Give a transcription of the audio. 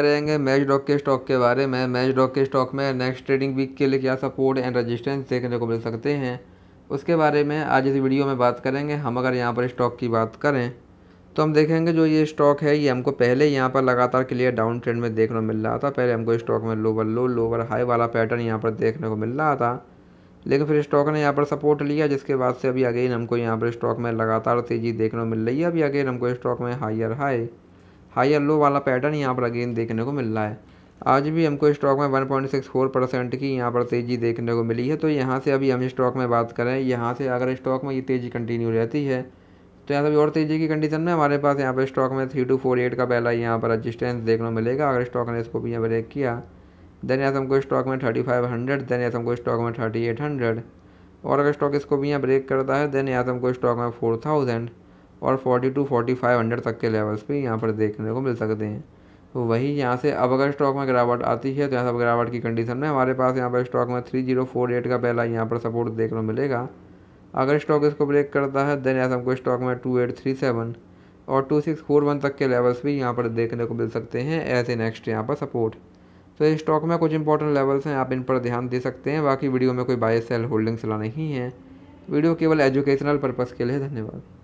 करेंगे मैच डॉक के स्टॉक के बारे में मैच डॉक के स्टॉक में नेक्स्ट ट्रेडिंग वीक के लिए क्या सपोर्ट एंड रेजिस्टेंस देखने को मिल सकते हैं उसके बारे में आज इस वीडियो में बात करेंगे हम अगर यहाँ पर स्टॉक की बात करें तो हम देखेंगे जो ये स्टॉक है ये हमको पहले यहाँ पर लगातार क्लियर डाउन ट्रेंड में देखने को मिल रहा था पहले हमको स्टॉक में लोवर लो लोवर हाई वाला पैटर्न यहाँ पर देखने को मिल रहा था लेकिन फिर स्टॉक ने यहाँ पर सपोर्ट लिया जिसके बाद से अभी अगेन हमको यहाँ पर स्टॉक में लगातार तेज़ी देखने को मिल रही है अभी अगेन हमको स्टॉक में हायर हाई या लो वाला पैटर्न यहाँ पर अगेन देखने को मिल रहा है आज भी हमको स्टॉक में 1.64 परसेंट की यहाँ पर तेज़ी देखने को मिली है तो यहाँ से अभी हम स्टॉक में बात करें यहाँ से अगर स्टॉक में ये तेज़ी कंटिन्यू रहती है तो यहाँ से और तेज़ी की कंडीशन में हमारे पास यहाँ पर स्टॉक में थ्री टू फोर एट का पहला यहाँ पर रजिस्टेंस देखने को मिलेगा अगर स्टॉक ने इसको भी यहाँ ब्रेक किया देन यहाँ से हमको स्टॉक में थर्टी फाइव हंड्रेड देन यहाँ से हमको स्टॉक में थर्टी एट हंड्रेड और अगर स्टॉक इसको भी यहाँ ब्रेक करता है देन यहाँ से हमको स्टॉक में फोर थाउजेंड और forty two forty five hundred तक के लेवल्स पे यहाँ पर देखने को मिल सकते हैं तो वही यहाँ से अब अगर स्टॉक में गिरावट आती है तो यहाँ से गिरावट की कंडीशन में हमारे पास यहाँ पर स्टॉक में थ्री जीरो फोर एट का पहला यहाँ पर सपोर्ट देखने को मिलेगा अगर स्टॉक इसको ब्रेक करता है देन ऐसा हमको स्टॉक में टू एट थ्री सेवन और टू सिक्स फोर वन तक के लेवल्स भी यहाँ पर देखने को मिल सकते हैं ऐसे नेक्स्ट यहाँ पर सपोर्ट तो स्टॉक में कुछ इंपॉर्टेंट लेवल्स हैं आप इन पर ध्यान दे सकते हैं बाकी वीडियो में कोई बाय सेल होल्डिंग्स ला नहीं है वीडियो केवल एजुकेशनल पर्पज़ के लिए धन्यवाद